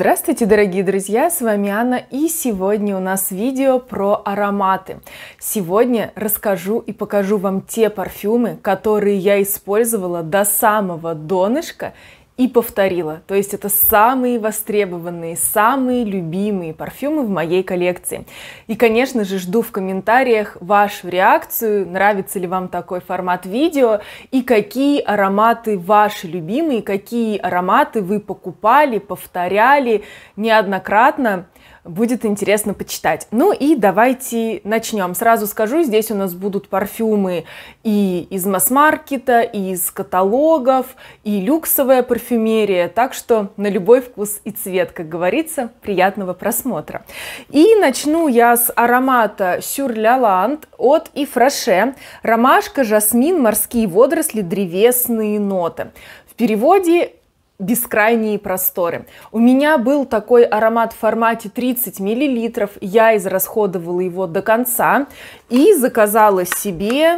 Здравствуйте, дорогие друзья, с вами Анна, и сегодня у нас видео про ароматы. Сегодня расскажу и покажу вам те парфюмы, которые я использовала до самого донышка и повторила. То есть это самые востребованные, самые любимые парфюмы в моей коллекции. И, конечно же, жду в комментариях вашу реакцию, нравится ли вам такой формат видео и какие ароматы ваши любимые, какие ароматы вы покупали, повторяли неоднократно будет интересно почитать. Ну и давайте начнем. Сразу скажу, здесь у нас будут парфюмы и из масс-маркета, и из каталогов, и люксовая парфюмерия, так что на любой вкус и цвет, как говорится, приятного просмотра. И начну я с аромата Сюр Ляланд от Ифраше. Ромашка, жасмин, морские водоросли, древесные ноты. В переводе бескрайние просторы. У меня был такой аромат в формате 30 мл, я израсходовала его до конца и заказала себе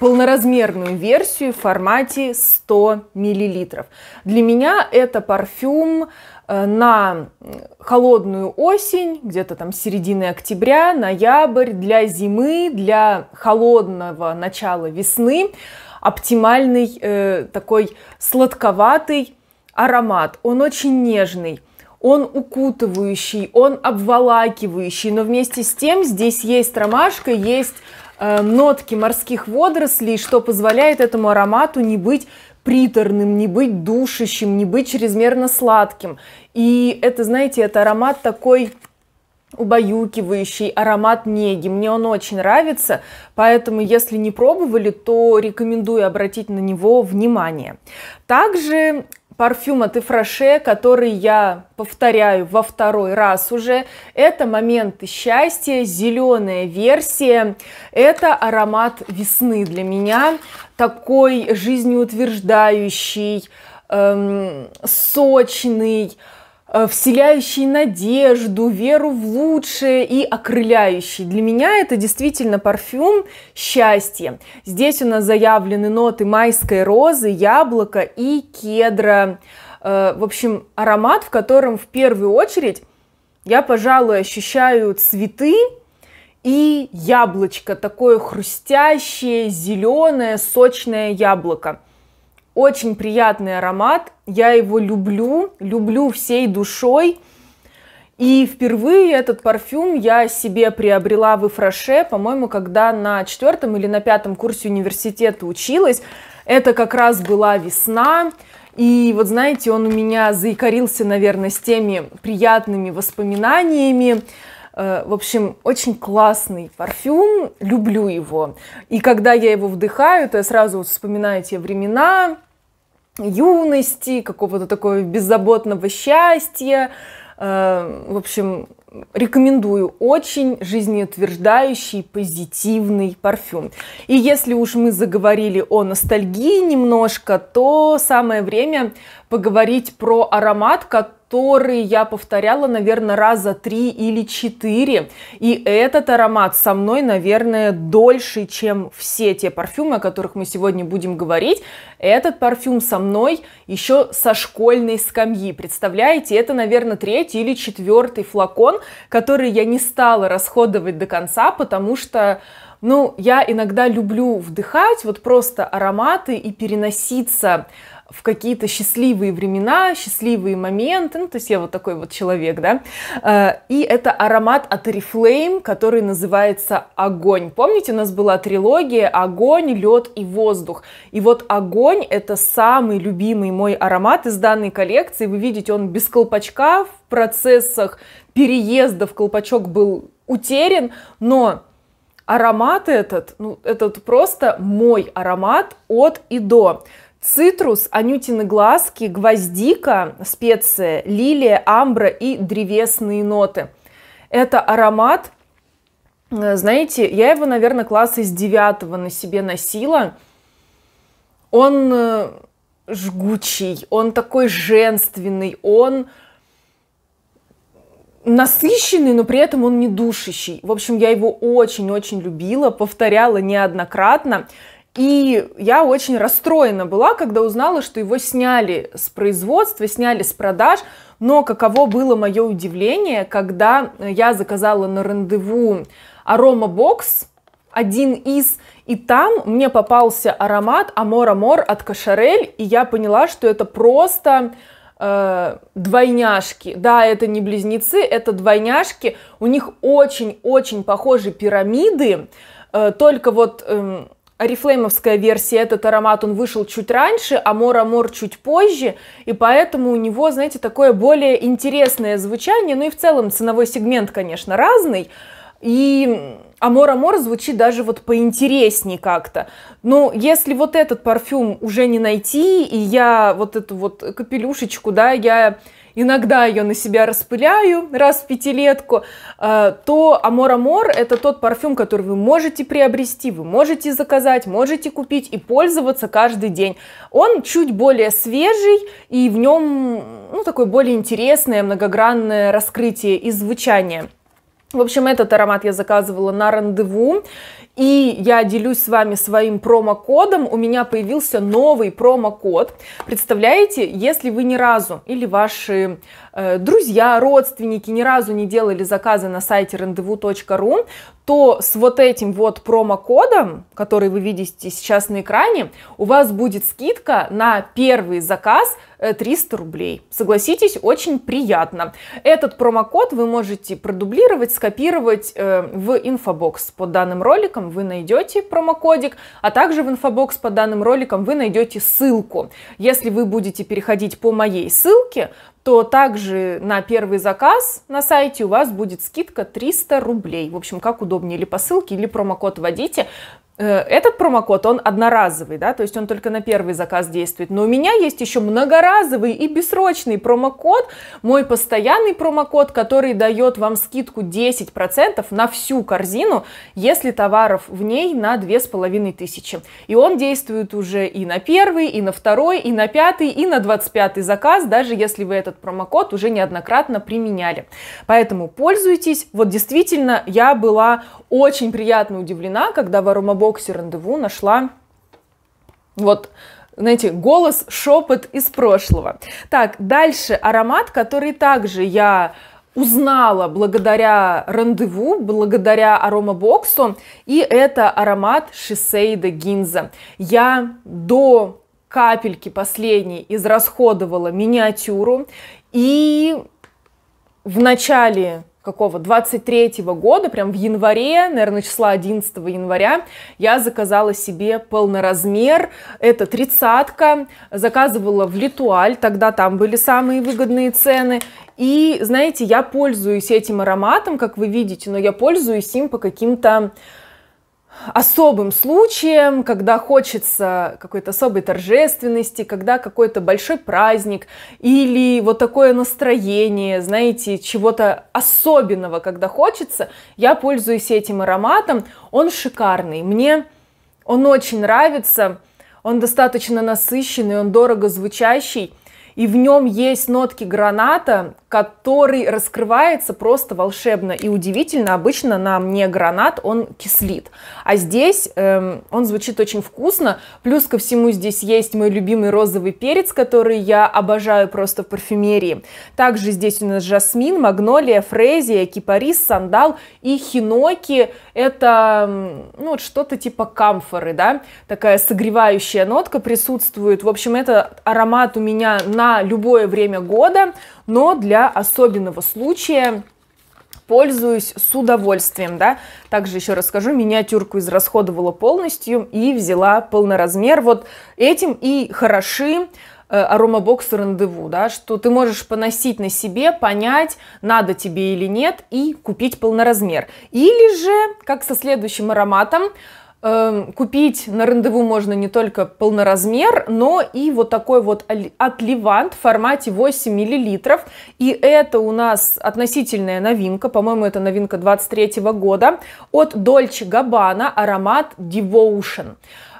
полноразмерную версию в формате 100 мл. Для меня это парфюм э, на холодную осень, где-то там середины октября, ноябрь, для зимы, для холодного начала весны, оптимальный э, такой сладковатый аромат. Он очень нежный, он укутывающий, он обволакивающий, но вместе с тем здесь есть ромашка, есть э, нотки морских водорослей, что позволяет этому аромату не быть приторным, не быть душащим, не быть чрезмерно сладким. И это, знаете, это аромат такой убаюкивающий аромат неги. Мне он очень нравится, поэтому если не пробовали, то рекомендую обратить на него внимание. Также парфюм от Ифраше, который я повторяю во второй раз уже. Это момент счастья, зеленая версия. Это аромат весны для меня, такой жизнеутверждающий, эм, сочный, Э, вселяющий надежду, веру в лучшее и окрыляющий. Для меня это действительно парфюм счастья. Здесь у нас заявлены ноты майской розы, яблока и кедра. Э, в общем, аромат, в котором в первую очередь я, пожалуй, ощущаю цветы, и яблочко, такое хрустящее, зеленое, сочное яблоко. Очень приятный аромат, я его люблю, люблю всей душой. И впервые этот парфюм я себе приобрела в Ифраше, по-моему, когда на четвертом или на пятом курсе университета училась. Это как раз была весна, и вот знаете, он у меня заикарился, наверное, с теми приятными воспоминаниями. Э, в общем, очень классный парфюм, люблю его. И когда я его вдыхаю, то я сразу вспоминаю те времена, юности, какого-то такого беззаботного счастья. Э, в общем, рекомендую очень жизнеутверждающий, позитивный парфюм. И если уж мы заговорили о ностальгии немножко, то самое время поговорить про аромат, который я повторяла, наверное, раза три или четыре. И этот аромат со мной, наверное, дольше, чем все те парфюмы, о которых мы сегодня будем говорить. Этот парфюм со мной еще со школьной скамьи. Представляете, это, наверное, третий или четвертый флакон, который я не стала расходовать до конца, потому что ну, я иногда люблю вдыхать вот просто ароматы и переноситься в какие-то счастливые времена, счастливые моменты. Ну, то есть я вот такой вот человек, да. Э, и это аромат от Oriflame, который называется «Огонь». Помните, у нас была трилогия «Огонь», «Лед» и «Воздух». И вот «Огонь» — это самый любимый мой аромат из данной коллекции. Вы видите, он без колпачка в процессах переезда, в колпачок был утерян, но Аромат этот, ну, этот просто мой аромат от и до. Цитрус, анютины глазки, гвоздика, специи, лилия, амбра и древесные ноты. Это аромат, э, знаете, я его, наверное, класса из девятого на себе носила. Он э, жгучий, он такой женственный, он насыщенный, но при этом он не душащий. В общем, я его очень-очень любила, повторяла неоднократно. И я очень расстроена была, когда узнала, что его сняли с производства, сняли с продаж. Но каково было мое удивление, когда я заказала на рандеву аромабокс один из, и там мне попался аромат Амор Амор от Кошарель, и я поняла, что это просто э, двойняшки. Да, это не близнецы, это двойняшки. У них очень-очень похожи пирамиды, э, только вот... Э, версия, этот аромат, он вышел чуть раньше, а Мор Амор чуть позже, и поэтому у него, знаете, такое более интересное звучание, ну и в целом ценовой сегмент, конечно, разный, и Амор-Амор звучит даже вот поинтереснее как-то. Но если вот этот парфюм уже не найти, и я вот эту вот капелюшечку, да, я иногда ее на себя распыляю раз в пятилетку, э, то Амор Амор это тот парфюм, который вы можете приобрести, вы можете заказать, можете купить и пользоваться каждый день. Он чуть более свежий и в нем ну, такое более интересное многогранное раскрытие и звучание. В общем, этот аромат я заказывала на рандеву. И я делюсь с вами своим промокодом. У меня появился новый промокод. Представляете, если вы ни разу или ваши э, друзья, родственники ни разу не делали заказы на сайте rendezvous.ru, то с вот этим вот промокодом, который вы видите сейчас на экране, у вас будет скидка на первый заказ 300 э, рублей. Согласитесь, очень приятно. Этот промокод вы можете продублировать, скопировать э, в инфобокс под данным роликом. Вы найдете промокодик, а также в инфобокс под данным роликом вы найдете ссылку. Если вы будете переходить по моей ссылке, то также на первый заказ на сайте у вас будет скидка 300 рублей. В общем, как удобнее, или по ссылке, или промокод вводите. Э, этот промокод, он одноразовый, да, то есть он только на первый заказ действует. Но у меня есть еще многоразовый и бессрочный промокод, мой постоянный промокод, который дает вам скидку 10% на всю корзину, если товаров в ней на 2500. И он действует уже и на первый, и на второй, и на пятый, и на 25 заказ, даже если вы этот промокод уже неоднократно применяли. Поэтому пользуйтесь. Вот действительно, я была очень приятно удивлена, когда в Аромабо боксе рандеву нашла вот знаете, голос, шепот из прошлого. Так, дальше аромат, который также я узнала благодаря рандеву, благодаря аромабоксу, и это аромат Шисейда Гинза. Я до капельки последней израсходовала миниатюру, и в начале какого 23 -го года, прям в январе, наверное, числа 11 января, я заказала себе полноразмер, это тридцатка, заказывала в Литуаль, тогда там были самые выгодные цены, и, знаете, я пользуюсь этим ароматом, как вы видите, но я пользуюсь им по каким-то особым случаем, когда хочется какой-то особой торжественности, когда какой-то большой праздник или вот такое настроение, знаете, чего-то особенного, когда хочется, я пользуюсь этим ароматом. Он шикарный, мне он очень нравится, он достаточно насыщенный, он дорого звучащий – и в нем есть нотки граната, который раскрывается просто волшебно и удивительно. Обычно на мне гранат, он кислит. А здесь эм, он звучит очень вкусно. Плюс ко всему здесь есть мой любимый розовый перец, который я обожаю просто в парфюмерии. Также здесь у нас жасмин, магнолия, фрезия, кипарис, сандал и хиноки. Это ну, что-то типа камфоры, да? Такая согревающая нотка присутствует. В общем, этот аромат у меня на на любое время года, но для особенного случая пользуюсь с удовольствием, да. Также еще расскажу, миниатюрку израсходовала полностью и взяла полноразмер. Вот этим и хороши э, аромабокс рандеву, да, что ты можешь поносить на себе, понять, надо тебе или нет, и купить полноразмер. Или же, как со следующим ароматом, Эм, купить на рандеву можно не только полноразмер, но и вот такой вот отливант в формате 8 мл. И это у нас относительная новинка, по-моему, это новинка 23 года, от Dolce Gabbana аромат Devotion.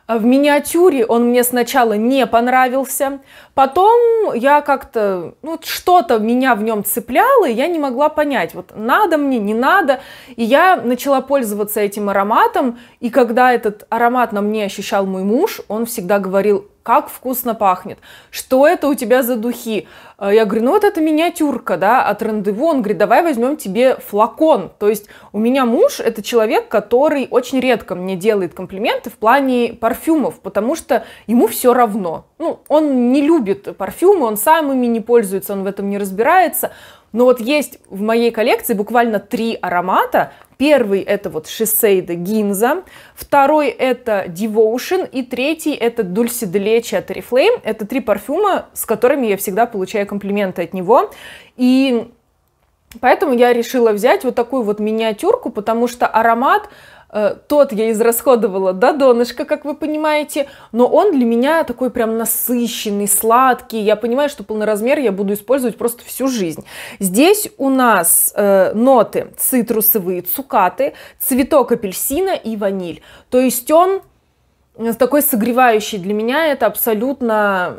Э, в миниатюре он мне сначала не понравился, Потом я как-то, ну, что-то меня в нем цепляло, и я не могла понять, вот надо мне, не надо. И я начала пользоваться этим ароматом, и когда этот аромат на мне ощущал мой муж, он всегда говорил, как вкусно пахнет, что это у тебя за духи. Э, я говорю, ну вот это миниатюрка, да, от рандеву. Он говорит, давай возьмем тебе флакон. То есть у меня муж – это человек, который очень редко мне делает комплименты в плане парфюмов, потому что ему все равно. Ну, он не любит любит парфюмы, он сам ими не пользуется, он в этом не разбирается. Но вот есть в моей коллекции буквально три аромата. Первый это вот Шисейда Гинза, второй это Devotion и третий это Dulce de Leche от Oriflame. Это три парфюма, с которыми я всегда получаю комплименты от него. И Поэтому я решила взять вот такую вот миниатюрку, потому что аромат Э, тот я израсходовала до донышка, как вы понимаете, но он для меня такой прям насыщенный, сладкий. Я понимаю, что полноразмер я буду использовать просто всю жизнь. Здесь у нас э, ноты цитрусовые, цукаты, цветок апельсина и ваниль. То есть он э, такой согревающий для меня, это абсолютно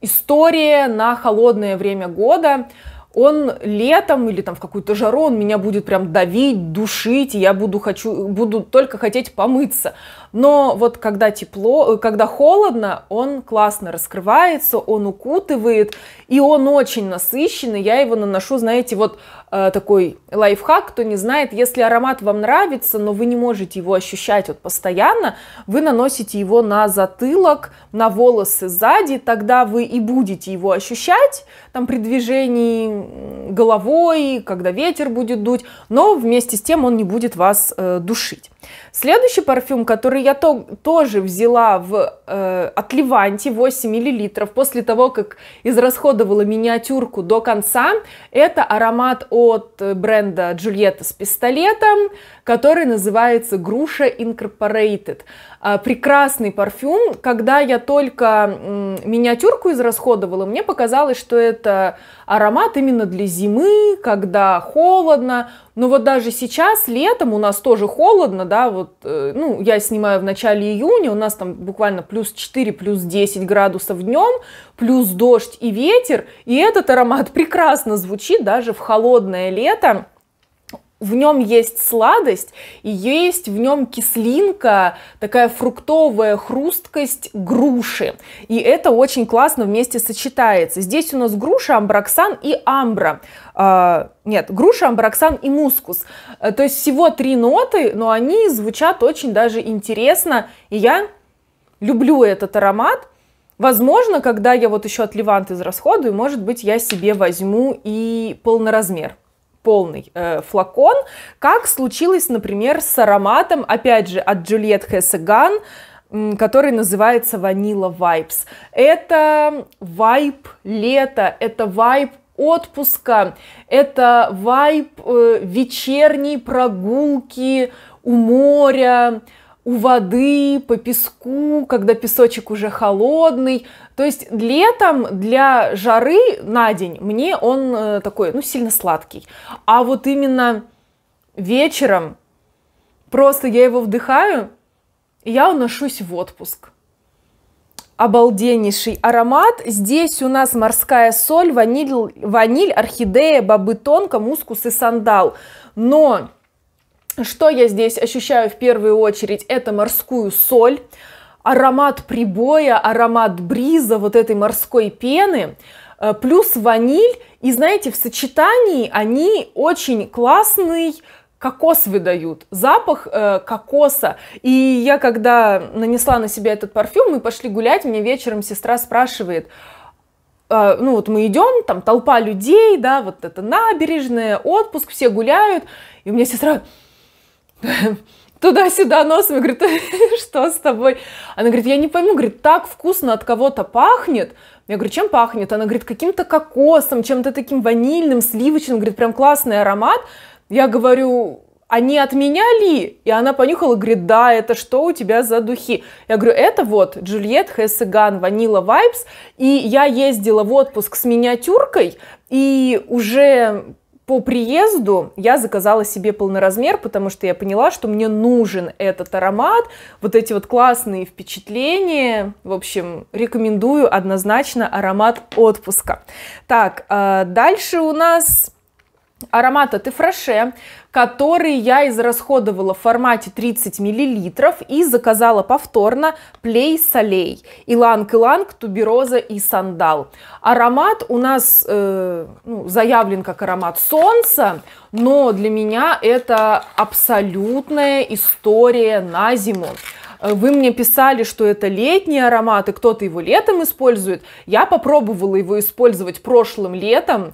история на холодное время года он летом или там в какую-то жару, он меня будет прям давить, душить, и я буду, хочу, буду только хотеть помыться. Но вот когда тепло, э, когда холодно, он классно раскрывается, он укутывает, и он очень насыщенный. Я его наношу, знаете, вот э, такой лайфхак, кто не знает, если аромат вам нравится, но вы не можете его ощущать вот постоянно, вы наносите его на затылок, на волосы сзади, тогда вы и будете его ощущать, там при движении головой, когда ветер будет дуть, но вместе с тем он не будет вас э, душить. Следующий парфюм, который я то, тоже взяла в, э, от Леванти 8 мл после того, как израсходовала миниатюрку до конца, это аромат от э, бренда Джульетта с пистолетом, который называется Груша Incorporated. А, прекрасный парфюм. Когда я только миниатюрку израсходовала, мне показалось, что это аромат именно для зимы, когда холодно. Но вот даже сейчас, летом, у нас тоже холодно, да, вот, э, ну, я снимаю в начале июня, у нас там буквально плюс 4, плюс 10 градусов днем, плюс дождь и ветер, и этот аромат прекрасно звучит даже в холодное лето в нем есть сладость и есть в нем кислинка, такая фруктовая хрусткость груши. И это очень классно вместе сочетается. Здесь у нас груша, амбраксан и амбра. А, нет, груша, амбраксан и мускус. А, то есть всего три ноты, но они звучат очень даже интересно. И я люблю этот аромат. Возможно, когда я вот еще от Левант израсходую, может быть, я себе возьму и полноразмер полный э, флакон, как случилось, например, с ароматом, опять же, от Джульет Хессеган, который называется Vanilla Vibes. Это вайб лета, это вайб отпуска, это вайб э, вечерней прогулки у моря, у воды, по песку, когда песочек уже холодный. То есть летом для жары на день мне он э, такой, ну, сильно сладкий. А вот именно вечером просто я его вдыхаю, и я уношусь в отпуск. Обалденнейший аромат. Здесь у нас морская соль, ваниль, ваниль орхидея, бобы тонко, мускус и сандал. Но что я здесь ощущаю в первую очередь? Это морскую соль, аромат прибоя, аромат бриза, вот этой морской пены, э, плюс ваниль. И знаете, в сочетании они очень классный кокос выдают, запах э, кокоса. И я когда нанесла на себя этот парфюм, мы пошли гулять, мне вечером сестра спрашивает, э, ну вот мы идем, там толпа людей, да, вот это набережная, отпуск, все гуляют, и у меня сестра, туда-сюда носом и говорит, что с тобой? Она говорит, я не пойму, говорит, так вкусно от кого-то пахнет. Я говорю, чем пахнет? Она говорит, каким-то кокосом, чем-то таким ванильным, сливочным, говорит, прям классный аромат. Я говорю, они от меня ли? И она понюхала, говорит, да, это что у тебя за духи? Я говорю, это вот Джульет Хессеган Ванила Вайпс. И я ездила в отпуск с миниатюркой, и уже по приезду я заказала себе полноразмер, потому что я поняла, что мне нужен этот аромат, вот эти вот классные впечатления. В общем, рекомендую однозначно аромат отпуска. Так, а, дальше у нас аромат от Ифраше которые я израсходовала в формате 30 мл и заказала повторно плей солей, иланг-иланг, тубероза и сандал. Аромат у нас э, ну, заявлен как аромат солнца, но для меня это абсолютная история на зиму. Э, вы мне писали, что это летний аромат, и кто-то его летом использует. Я попробовала его использовать прошлым летом.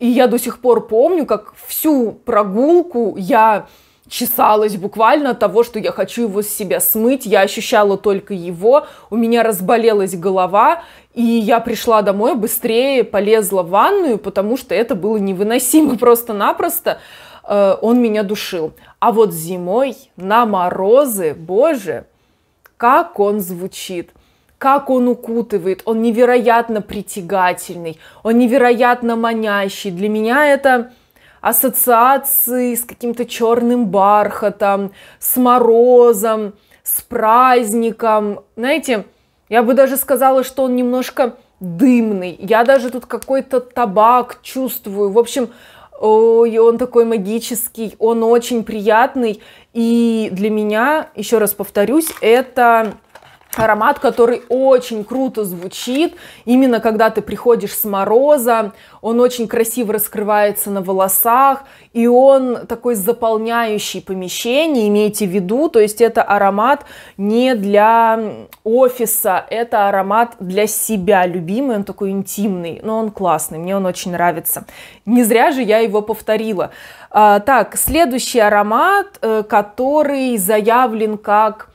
И я до сих пор помню, как всю прогулку я чесалась буквально от того, что я хочу его с себя смыть. Я ощущала только его, у меня разболелась голова, и я пришла домой быстрее, полезла в ванную, потому что это было невыносимо просто-напросто. Э, он меня душил. А вот зимой на морозы, боже, как он звучит как он укутывает, он невероятно притягательный, он невероятно манящий. Для меня это ассоциации с каким-то черным бархатом, с морозом, с праздником. Знаете, я бы даже сказала, что он немножко дымный. Я даже тут какой-то табак чувствую. В общем, ой, он такой магический, он очень приятный. И для меня, еще раз повторюсь, это аромат, который очень круто звучит, именно когда ты приходишь с мороза, он очень красиво раскрывается на волосах, и он такой заполняющий помещение, имейте в виду, то есть это аромат не для офиса, это аромат для себя любимый, он такой интимный, но он классный, мне он очень нравится. Не зря же я его повторила. А, так, следующий аромат, э, который заявлен как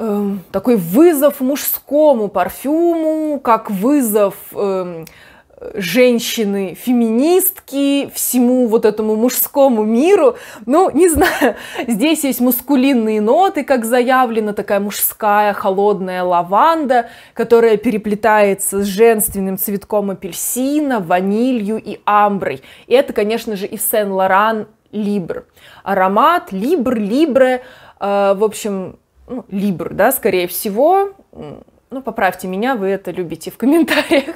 Эм, такой вызов мужскому парфюму, как вызов э, эм, женщины, феминистки, всему вот этому мужскому миру. Ну, не знаю, здесь есть мускулинные ноты, как заявлено, такая мужская холодная лаванда, которая переплетается с женственным цветком апельсина, ванилью и амброй. И это, конечно же, и Сен-Лоран Либр. Аромат Либр, Либре, э, в общем, ну, либр, да, скорее всего, ну, поправьте меня, вы это любите в комментариях.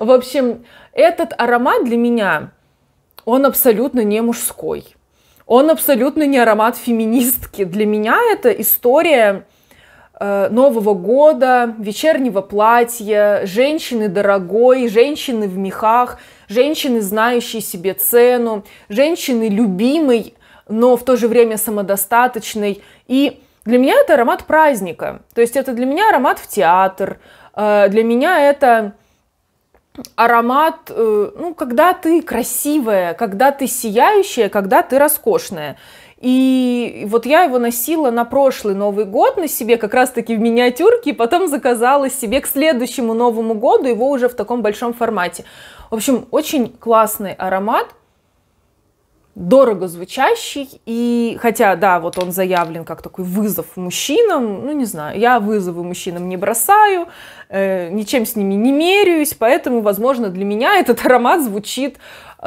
В общем, этот аромат для меня, он абсолютно не мужской. Он абсолютно не аромат феминистки. Для меня это история э, Нового года, вечернего платья, женщины дорогой, женщины в мехах, женщины, знающие себе цену, женщины любимой, но в то же время самодостаточной. И для меня это аромат праздника. То есть это для меня аромат в театр. Э, для меня это аромат, э, ну, когда ты красивая, когда ты сияющая, когда ты роскошная. И вот я его носила на прошлый Новый год на себе, как раз-таки в миниатюрке, и потом заказала себе к следующему Новому году его уже в таком большом формате. В общем, очень классный аромат, дорого звучащий, и хотя, да, вот он заявлен как такой вызов мужчинам, ну, не знаю, я вызовы мужчинам не бросаю, э, ничем с ними не меряюсь, поэтому, возможно, для меня этот аромат звучит,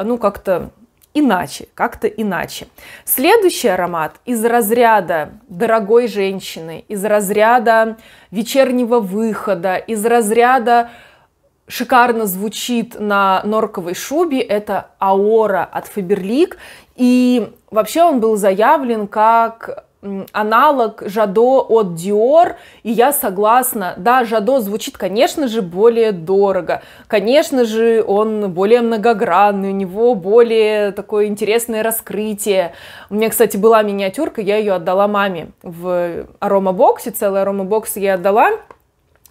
ну, как-то иначе, как-то иначе. Следующий аромат из разряда дорогой женщины, из разряда вечернего выхода, из разряда шикарно звучит на норковой шубе, это Аора от Фаберлик. И вообще он был заявлен как аналог Жадо от Диор, и я согласна, да, Жадо звучит, конечно же, более дорого, конечно же, он более многогранный, у него более такое интересное раскрытие. У меня, кстати, была миниатюрка, я ее отдала маме в аромабоксе, целый аромабокс я отдала,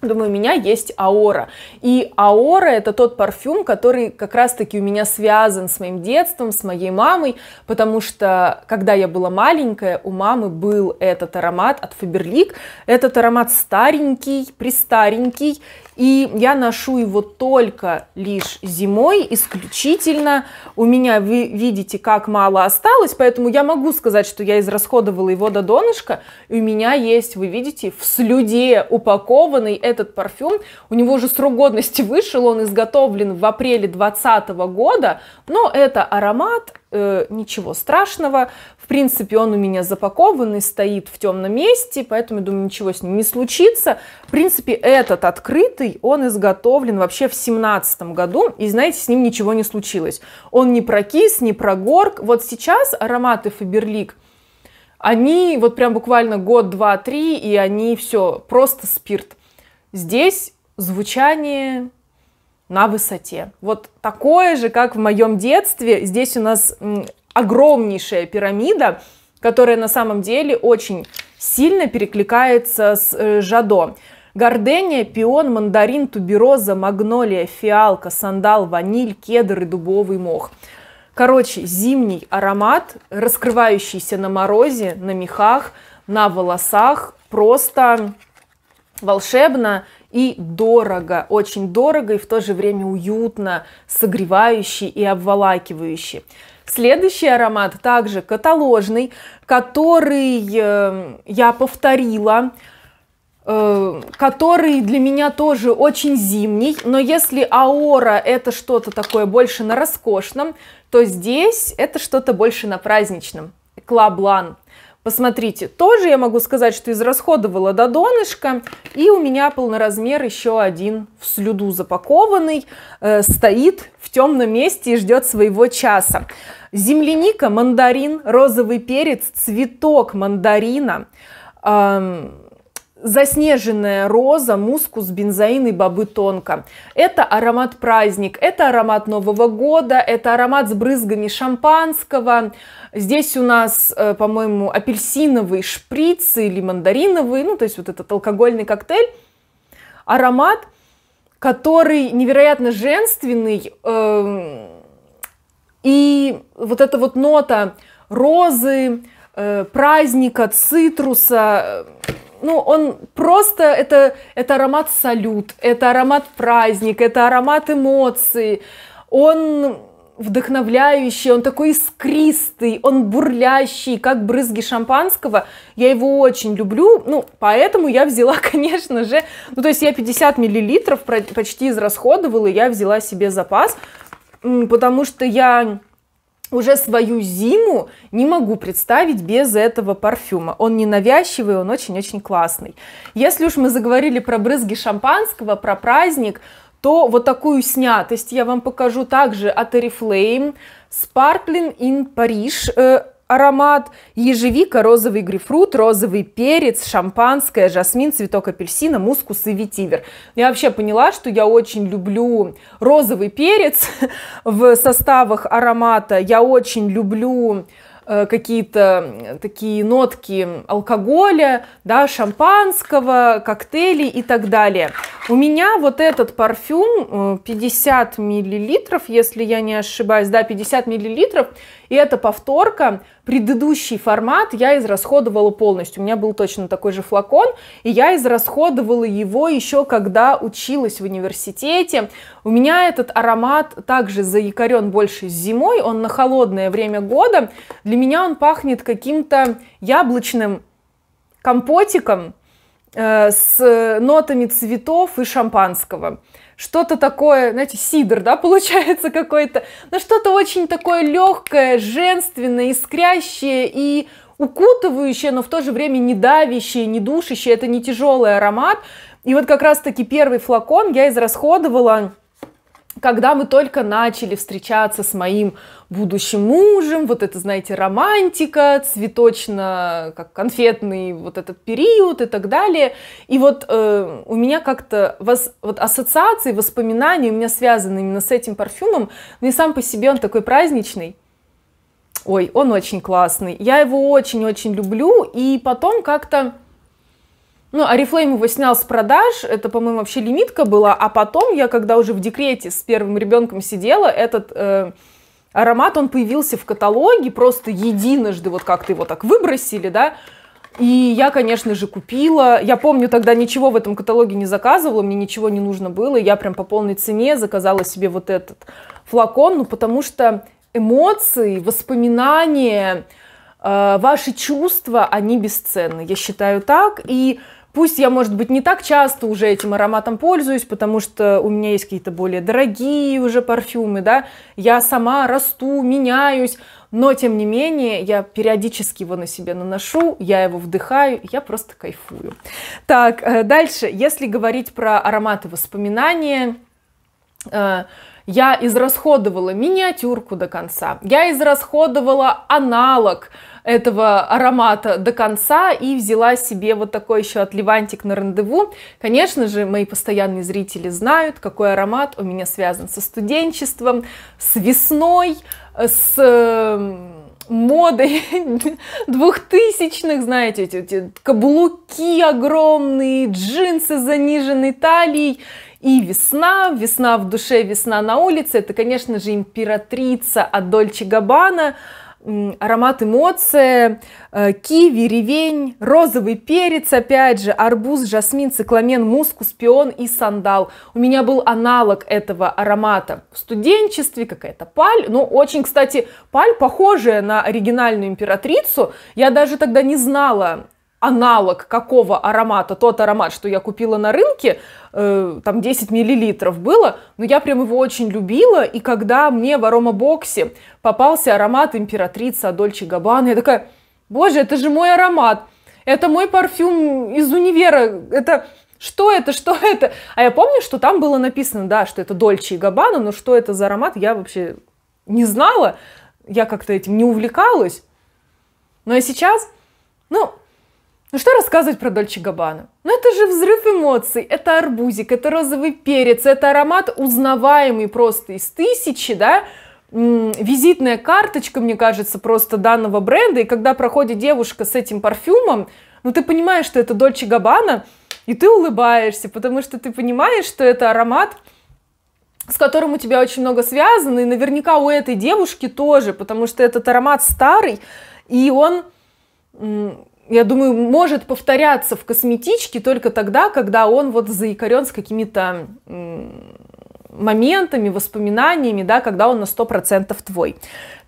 Думаю, у меня есть Аора. И Аора это тот парфюм, который как раз-таки у меня связан с моим детством, с моей мамой, потому что когда я была маленькая, у мамы был этот аромат от Фаберлик. Этот аромат старенький, престаренький, и я ношу его только лишь зимой, исключительно. У меня, вы видите, как мало осталось, поэтому я могу сказать, что я израсходовала его до донышка. И у меня есть, вы видите, в слюде упакованный этот парфюм. У него уже срок годности вышел, он изготовлен в апреле 2020 года, но это аромат э, ничего страшного. В принципе, он у меня запакованный, стоит в темном месте, поэтому, думаю, ничего с ним не случится. В принципе, этот открытый, он изготовлен вообще в семнадцатом году, и, знаете, с ним ничего не случилось. Он не прокис, не прогорк. Вот сейчас ароматы Фаберлик, они вот прям буквально год, два, три, и они все, просто спирт. Здесь звучание, на высоте. Вот такое же, как в моем детстве. Здесь у нас огромнейшая пирамида, которая на самом деле очень сильно перекликается с э, Жадо. Гордения, пион, мандарин, тубероза, магнолия, фиалка, сандал, ваниль, кедр и дубовый мох. Короче, зимний аромат, раскрывающийся на морозе, на мехах, на волосах, просто волшебно и дорого, очень дорого и в то же время уютно, согревающий и обволакивающий. Следующий аромат также каталожный, который э, я повторила, э, который для меня тоже очень зимний, но если аора это что-то такое больше на роскошном, то здесь это что-то больше на праздничном. Клаблан Посмотрите, тоже я могу сказать, что израсходовала до донышка, и у меня полноразмер еще один в слюду запакованный, э, стоит в темном месте и ждет своего часа. Земляника, мандарин, розовый перец, цветок мандарина. Эм, Заснеженная роза, мускус, бензоин и бобы тонко. Это аромат праздник, это аромат Нового года, это аромат с брызгами шампанского. Здесь у нас, э, по-моему, апельсиновый шприц или мандариновый, ну то есть вот этот алкогольный коктейль. Аромат, который невероятно женственный. Эм, и вот эта вот нота розы, э, праздника, цитруса, ну, он просто, это, это аромат салют, это аромат праздник, это аромат эмоций. Он вдохновляющий, он такой искристый, он бурлящий, как брызги шампанского. Я его очень люблю, ну, поэтому я взяла, конечно же, ну, то есть я 50 миллилитров почти израсходовала, и я взяла себе запас, потому что я уже свою зиму не могу представить без этого парфюма. Он ненавязчивый, он очень-очень классный. Если уж мы заговорили про брызги шампанского, про праздник, то вот такую снятость я вам покажу также от Oriflame Sparkling in Paris э, аромат, ежевика, розовый грейпфрут, розовый перец, шампанское, жасмин, цветок апельсина, мускус и ветивер. Я вообще поняла, что я очень люблю розовый перец в составах аромата, я очень люблю э, какие-то такие нотки алкоголя, да, шампанского, коктейли и так далее. У меня вот этот парфюм 50 э, миллилитров, если я не ошибаюсь, да, 50 миллилитров, и это повторка предыдущий формат я израсходовала полностью. У меня был точно такой же флакон, и я израсходовала его еще когда училась в университете. У меня этот аромат также заякорен больше зимой, он на холодное время года. Для меня он пахнет каким-то яблочным компотиком э, с нотами цветов и шампанского что-то такое, знаете, сидр, да, получается какой-то, но ну, что-то очень такое легкое, женственное, искрящее и укутывающее, но в то же время не давящее, не душащее, это не тяжелый аромат. И вот как раз-таки первый флакон я израсходовала когда мы только начали встречаться с моим будущим мужем, вот это, знаете, романтика, цветочно, как конфетный вот этот период и так далее. И вот э, у меня как-то воз, вот ассоциации, воспоминания у меня связаны именно с этим парфюмом, но ну и сам по себе он такой праздничный. Ой, он очень классный. Я его очень-очень люблю. И потом как-то ну, Арифлейм его снял с продаж, это, по-моему, вообще лимитка была, а потом я, когда уже в декрете с первым ребенком сидела, этот э, аромат, он появился в каталоге просто единожды, вот как-то его так выбросили, да, и я, конечно же, купила. Я помню, тогда ничего в этом каталоге не заказывала, мне ничего не нужно было. Я прям по полной цене заказала себе вот этот флакон, ну, потому что эмоции, воспоминания, э, ваши чувства, они бесценны, я считаю так. И Пусть я, может быть, не так часто уже этим ароматом пользуюсь, потому что у меня есть какие-то более дорогие уже парфюмы, да, я сама расту, меняюсь, но, тем не менее, я периодически его на себе наношу, я его вдыхаю, я просто кайфую. Так, э, дальше, если говорить про ароматы воспоминания, э, я израсходовала миниатюрку до конца, я израсходовала аналог, этого аромата до конца и взяла себе вот такой еще отливантик на рандеву. Конечно же, мои постоянные зрители знают, какой аромат у меня связан со студенчеством, с весной, с эм, модой двухтысячных, знаете, эти, эти каблуки огромные, джинсы заниженной талией и весна, весна в душе, весна на улице. Это, конечно же, императрица от Дольче Габбана, аромат эмоции, э, киви, ревень, розовый перец, опять же, арбуз, жасмин, цикламен, мускус, пион и сандал. У меня был аналог этого аромата в студенчестве, какая-то паль, ну очень, кстати, паль похожая на оригинальную императрицу. Я даже тогда не знала, аналог какого аромата, тот аромат, что я купила на рынке, э, там 10 миллилитров было, но я прям его очень любила, и когда мне в аромабоксе попался аромат императрица Дольче Габбана, я такая, боже, это же мой аромат, это мой парфюм из универа, это что это, что это? А я помню, что там было написано, да, что это Дольче и Габбана, но что это за аромат, я вообще не знала, я как-то этим не увлекалась. Но ну, а сейчас, ну, ну что рассказывать про Дольче Габбана? Ну это же взрыв эмоций, это арбузик, это розовый перец, это аромат узнаваемый просто из тысячи, да, визитная карточка, мне кажется, просто данного бренда, и когда проходит девушка с этим парфюмом, ну ты понимаешь, что это Дольче Габбана, и ты улыбаешься, потому что ты понимаешь, что это аромат, с которым у тебя очень много связано, и наверняка у этой девушки тоже, потому что этот аромат старый, и он я думаю, может повторяться в косметичке только тогда, когда он вот заикарен с какими-то моментами, воспоминаниями, да, когда он на 100% твой.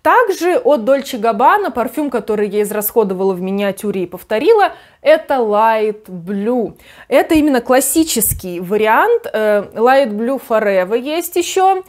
Также от Dolce Gabbana парфюм, который я израсходовала в миниатюре и повторила, это Light Blue. Это именно классический вариант. Э, Light Blue Forever есть еще.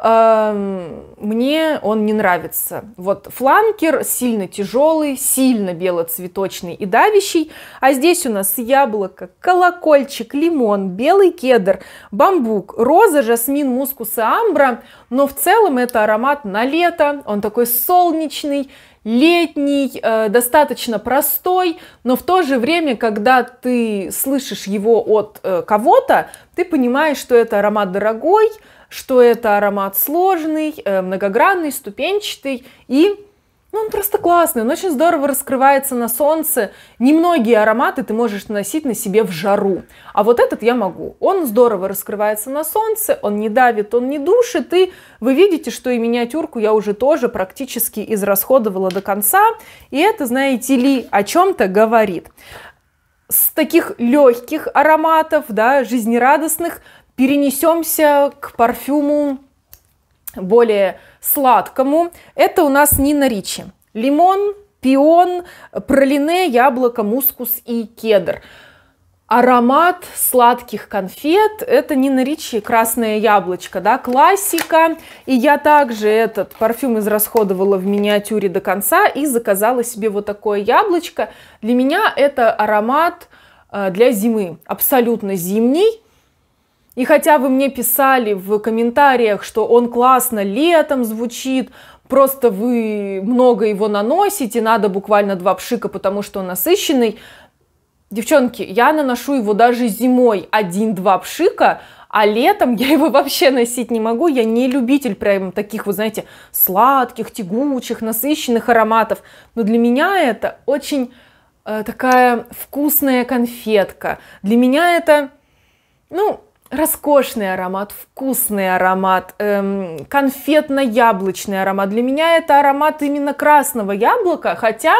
Эм, мне он не нравится. Вот фланкер сильно тяжелый, сильно белоцветочный и давящий, а здесь у нас яблоко, колокольчик, лимон, белый кедр, бамбук, роза, жасмин, мускус и амбра, но в целом это аромат на лето, он такой солнечный, летний, э, достаточно простой, но в то же время, когда ты слышишь его от э, кого-то, ты понимаешь, что это аромат дорогой, что это аромат сложный, э, многогранный, ступенчатый и ну, он просто классный, он очень здорово раскрывается на солнце. Немногие ароматы ты можешь наносить на себе в жару. А вот этот я могу. Он здорово раскрывается на солнце, он не давит, он не душит. И вы видите, что и миниатюрку я уже тоже практически израсходовала до конца. И это, знаете ли, о чем-то говорит. С таких легких ароматов, да, жизнерадостных – Перенесемся к парфюму более сладкому. Это у нас Нина Ричи. Лимон, пион, пролине, яблоко, мускус и кедр. Аромат сладких конфет – это Нина Ричи «Красное яблочко», да, классика. И я также этот парфюм израсходовала в миниатюре до конца и заказала себе вот такое яблочко. Для меня это аромат э, для зимы, абсолютно зимний, и хотя вы мне писали в комментариях, что он классно летом звучит, просто вы много его наносите, надо буквально два пшика, потому что он насыщенный. Девчонки, я наношу его даже зимой один-два пшика, а летом я его вообще носить не могу. Я не любитель прям таких, вы знаете, сладких, тягучих, насыщенных ароматов. Но для меня это очень э, такая вкусная конфетка. Для меня это, ну, роскошный аромат, вкусный аромат, эм, конфетно-яблочный аромат. Для меня это аромат именно красного яблока, хотя,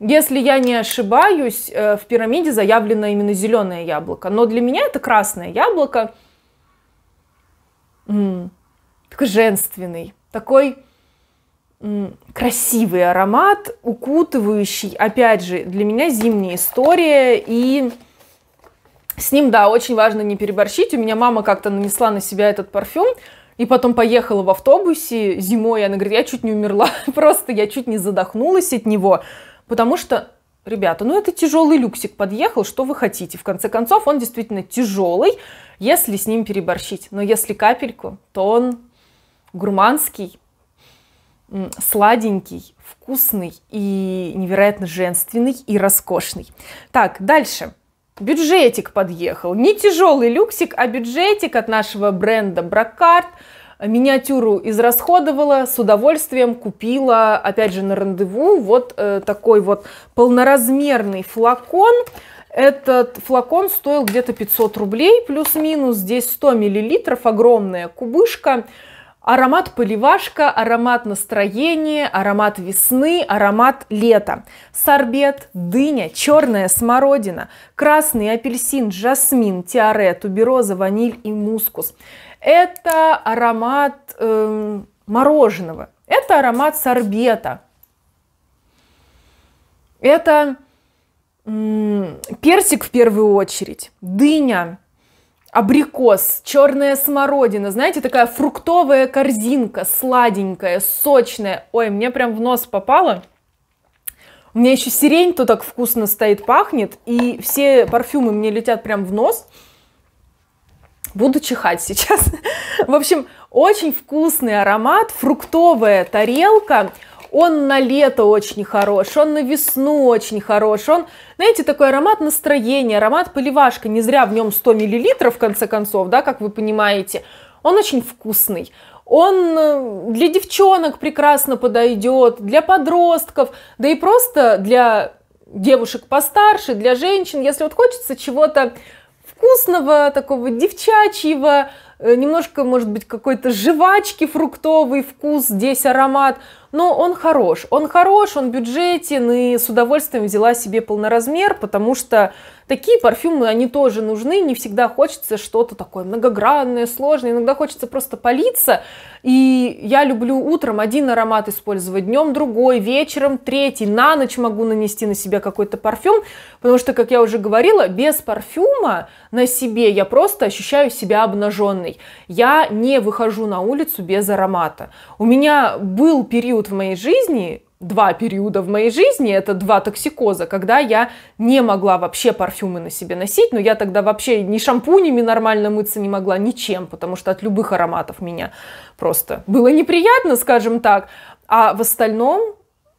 если я не ошибаюсь, э, в пирамиде заявлено именно зеленое яблоко. Но для меня это красное яблоко, м-м, такой женственный, такой м-м, красивый аромат, укутывающий, опять же, для меня зимняя история и с ним, да, очень важно не переборщить. У меня мама как-то нанесла на себя этот парфюм, и потом поехала в автобусе зимой, она говорит, я чуть не умерла, просто я чуть не задохнулась от него, потому что, ребята, ну это тяжелый люксик подъехал, что вы хотите? В конце концов, он действительно тяжелый, если с ним переборщить, но если капельку, то он гурманский, сладенький, вкусный и невероятно женственный и роскошный. Так, дальше. Бюджетик подъехал. Не тяжелый люксик, а бюджетик от нашего бренда Браккарт. Миниатюру израсходовала, с удовольствием купила, опять же, на рандеву вот э, такой вот полноразмерный флакон. Этот флакон стоил где-то 500 рублей, плюс-минус. Здесь 100 миллилитров, огромная кубышка. Аромат поливашка, аромат настроения, аромат весны, аромат лета. Сорбет, дыня, черная смородина, красный апельсин, жасмин, тиаре, тубероза, ваниль и мускус. Это аромат эм, мороженого, это аромат сорбета. Это м персик в первую очередь, дыня, абрикос, черная смородина, знаете, такая фруктовая корзинка, сладенькая, сочная. Ой, мне прям в нос попало. У меня еще сирень то так вкусно стоит, пахнет, и все парфюмы мне летят прям в нос. Буду чихать сейчас. В общем, очень вкусный аромат, фруктовая тарелка. Он на лето очень хорош, он на весну очень хорош. Он, знаете, такой аромат настроения, аромат поливашка. Не зря в нем 100 мл, в конце концов, да, как вы понимаете. Он очень вкусный. Он э, для девчонок прекрасно подойдет, для подростков, да и просто для девушек постарше, для женщин, если вот хочется чего-то вкусного, такого девчачьего, э, немножко, может быть, какой-то жвачки фруктовый вкус, здесь аромат – но он хорош. Он хорош, он бюджетен, и с удовольствием взяла себе полноразмер, потому что такие парфюмы, они тоже нужны, не всегда хочется что-то такое многогранное, сложное, иногда хочется просто политься, и я люблю утром один аромат использовать, днем другой, вечером третий, на ночь могу нанести на себя какой-то парфюм, потому что, как я уже говорила, без парфюма на себе я просто ощущаю себя обнаженной, я не выхожу на улицу без аромата. У меня был период период в моей жизни, два периода в моей жизни, это два токсикоза, когда я не могла вообще парфюмы на себе носить, но я тогда вообще ни шампунями нормально мыться не могла, ничем, потому что от любых ароматов меня просто было неприятно, скажем так. А в остальном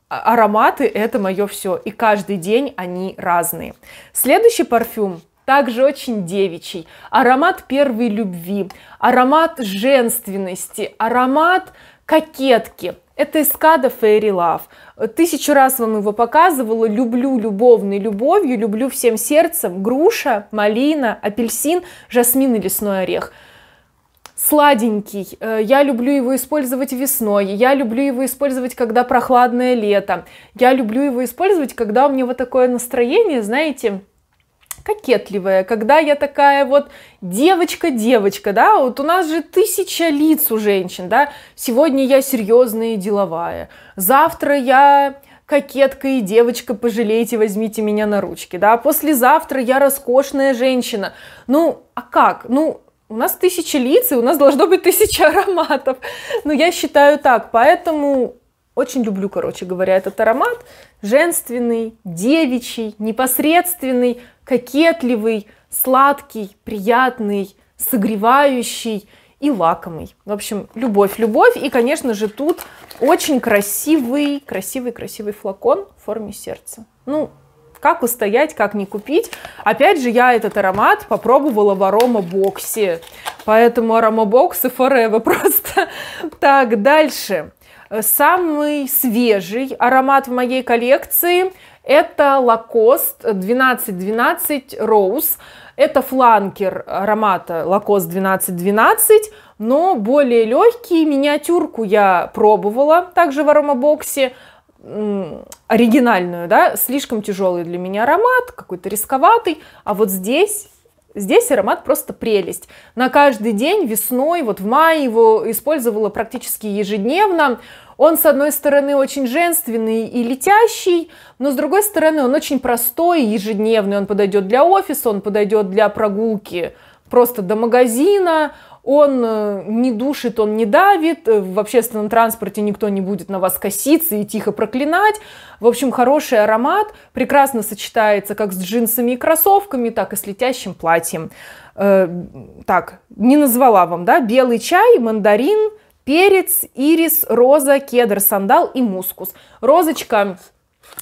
а, ароматы – это мое все, и каждый день они разные. Следующий парфюм также очень девичий. Аромат первой любви, аромат женственности, аромат кокетки – это эскада Fairy Love. Тысячу раз вам его показывала. Люблю любовной любовью, люблю всем сердцем. Груша, малина, апельсин, жасмин и лесной орех сладенький. Э, я люблю его использовать весной. Я люблю его использовать, когда прохладное лето. Я люблю его использовать, когда у меня вот такое настроение, знаете, кокетливая, когда я такая вот девочка-девочка, да, вот у нас же тысяча лиц у женщин, да, сегодня я серьезная и деловая, завтра я кокетка и девочка, пожалейте, возьмите меня на ручки, да, послезавтра я роскошная женщина. Ну, а как? Ну, у нас тысяча лиц, и у нас должно быть тысяча ароматов. Но ну, я считаю так, поэтому очень люблю, короче говоря, этот аромат. Женственный, девичий, непосредственный, кокетливый, сладкий, приятный, согревающий и лакомый. В общем, любовь, любовь. И, конечно же, тут очень красивый, красивый, красивый флакон в форме сердца. Ну, как устоять, как не купить. Опять же, я этот аромат попробовала в аромабоксе. Поэтому аромабоксы forever просто. Так, дальше. Самый свежий аромат в моей коллекции – это Lacoste 1212 Роуз. Это фланкер аромата Lacoste 1212, но более легкий. Миниатюрку я пробовала также в аромабоксе оригинальную, да, слишком тяжелый для меня аромат, какой-то рисковатый, а вот здесь Здесь аромат просто прелесть. На каждый день весной, вот в мае его использовала практически ежедневно. Он, с одной стороны, очень женственный и летящий, но с другой стороны, он очень простой и ежедневный. Он подойдет для офиса, он подойдет для прогулки просто до магазина, он э, не душит, он не давит, э, в общественном транспорте никто не будет на вас коситься и тихо проклинать. В общем, хороший аромат прекрасно сочетается как с джинсами и кроссовками, так и с летящим платьем. Э, так, не назвала вам, да, белый чай, мандарин – перец, ирис, роза, кедр, сандал и мускус. Розочка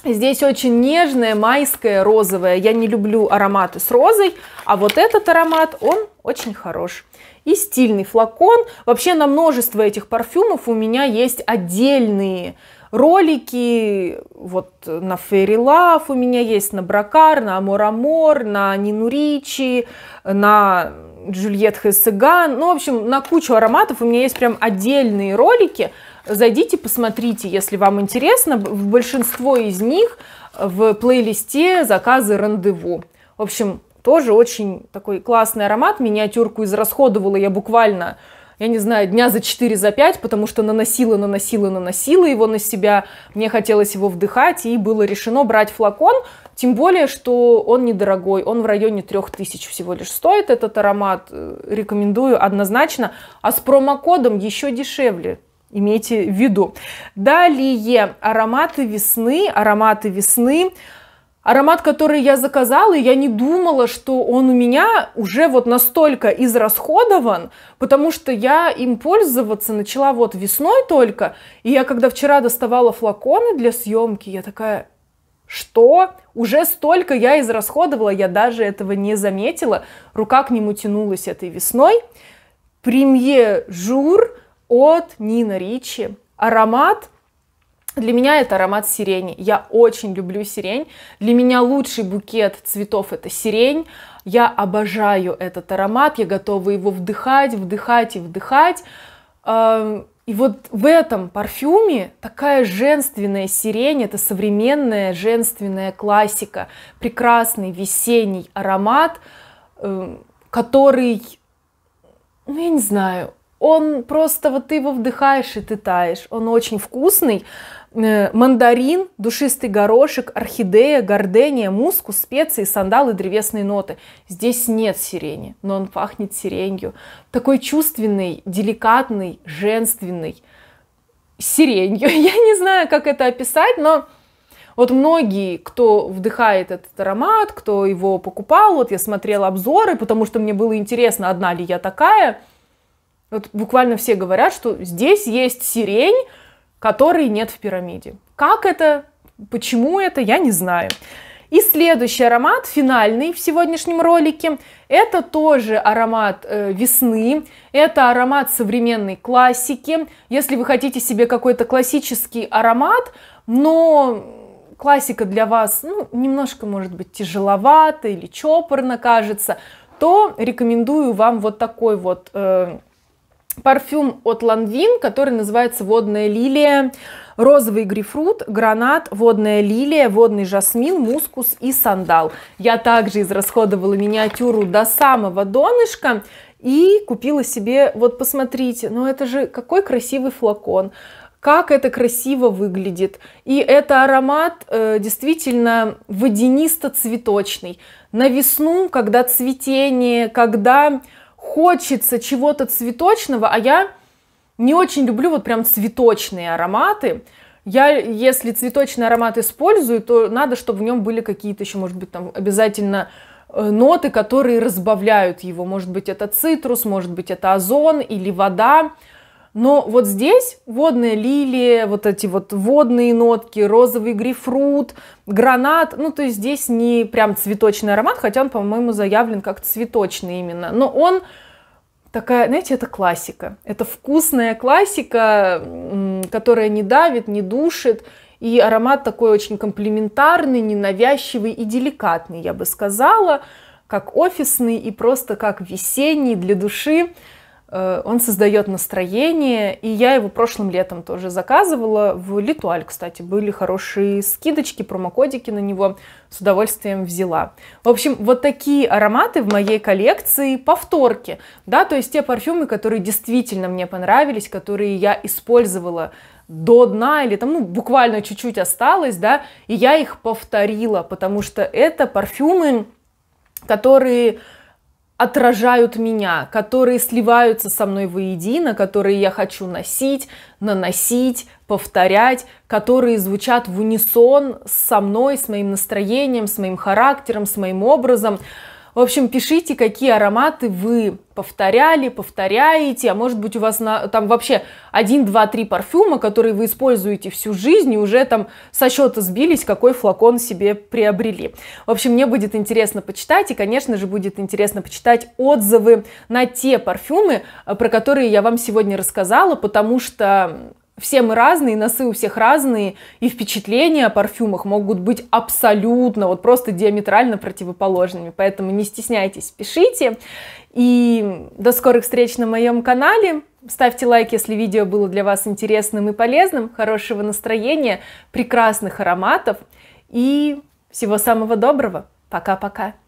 Здесь очень нежная, майская, розовая. Я не люблю ароматы с розой, а вот этот аромат, он очень хорош. И стильный флакон. Вообще на множество этих парфюмов у меня есть отдельные ролики. Вот на Fairy Love у меня есть, на Бракар, на Амор Амор, на Нину Ричи, на Джульет Хесыган. Ну, в общем, на кучу ароматов. У меня есть прям отдельные ролики. Зайдите, посмотрите, если вам интересно. В большинство из них в плейлисте заказы рандеву. В общем, тоже очень такой классный аромат. Миниатюрку израсходовала я буквально я не знаю, дня за 4, за 5, потому что наносила, наносила, наносила его на себя, мне хотелось его вдыхать, и было решено брать флакон, тем более, что он недорогой, он в районе 3000 всего лишь стоит этот аромат. Э, рекомендую однозначно. А с промокодом еще дешевле. Имейте в виду. Далее, ароматы весны, ароматы весны. Аромат, который я заказала, и я не думала, что он у меня уже вот настолько израсходован, потому что я им пользоваться начала вот весной только. И я когда вчера доставала флаконы для съемки, я такая, что? Уже столько я израсходовала, я даже этого не заметила. Рука к нему тянулась этой весной. Премье-жур от Нина Ричи. Аромат для меня это аромат сирени. Я очень люблю сирень. Для меня лучший букет цветов это сирень. Я обожаю этот аромат. Я готова его вдыхать, вдыхать и вдыхать. Эм, и вот в этом парфюме такая женственная сирень, это современная женственная классика, прекрасный весенний аромат, эм, который, ну я не знаю, он просто, вот ты его вдыхаешь и ты таешь. Он очень вкусный. Э, мандарин, душистый горошек, орхидея, гордения, мускус, специи, сандал и древесные ноты. Здесь нет сирени, но он пахнет сиренью. Такой чувственный, деликатный, женственный. Сиренью. Я не знаю, как это описать, но вот многие, кто вдыхает этот аромат, кто его покупал, вот я смотрела обзоры, потому что мне было интересно, одна ли я такая – вот буквально все говорят, что здесь есть сирень, которой нет в пирамиде. Как это, почему это, я не знаю. И следующий аромат, финальный в сегодняшнем ролике, это тоже аромат э, весны, это аромат современной классики. Если вы хотите себе какой-то классический аромат, но классика для вас ну, немножко может быть тяжеловато или чопорно кажется, то рекомендую вам вот такой вот э, парфюм от Ланвин, который называется «Водная лилия», розовый грейпфрут, гранат, водная лилия, водный жасмин, мускус и сандал. Я также израсходовала миниатюру до самого донышка и купила себе, вот посмотрите, ну это же какой красивый флакон как это красиво выглядит. И это аромат э, действительно водянисто-цветочный. На весну, когда цветение, когда хочется чего-то цветочного, а я не очень люблю вот прям цветочные ароматы. Я, если цветочный аромат использую, то надо, чтобы в нем были какие-то еще, может быть, там обязательно э, ноты, которые разбавляют его. Может быть, это цитрус, может быть, это озон или вода. Но вот здесь водные лилии, вот эти вот водные нотки, розовый грейпфрут, гранат. Ну, то есть здесь не прям цветочный аромат, хотя он, по-моему, заявлен как цветочный именно. Но он такая, знаете, это классика. Это вкусная классика, которая не давит, не душит. И аромат такой очень комплиментарный, ненавязчивый и деликатный, я бы сказала, как офисный и просто как весенний для души. Э, он создает настроение, и я его прошлым летом тоже заказывала в Литуаль, кстати, были хорошие скидочки, промокодики на него, с удовольствием взяла. В общем, вот такие ароматы в моей коллекции повторки, да, то есть те парфюмы, которые действительно мне понравились, которые я использовала до дна или там ну, буквально чуть-чуть осталось, да, и я их повторила, потому что это парфюмы, которые отражают меня, которые сливаются со мной воедино, которые я хочу носить, наносить, повторять, которые звучат в унисон со мной, с моим настроением, с моим характером, с моим образом. В общем, пишите, какие ароматы вы повторяли, повторяете, а может быть у вас на, там вообще 1, 2, 3 парфюма, которые вы используете всю жизнь и уже там со счета сбились, какой флакон себе приобрели. В общем, мне будет интересно почитать и, конечно же, будет интересно почитать отзывы на те парфюмы, э, про которые я вам сегодня рассказала, потому что все мы разные, носы у всех разные, и впечатления о парфюмах могут быть абсолютно, вот просто диаметрально противоположными. Поэтому не стесняйтесь, пишите. И до скорых встреч на моем канале. Ставьте лайк, если видео было для вас интересным и полезным. Хорошего настроения, прекрасных ароматов и всего самого доброго. Пока-пока.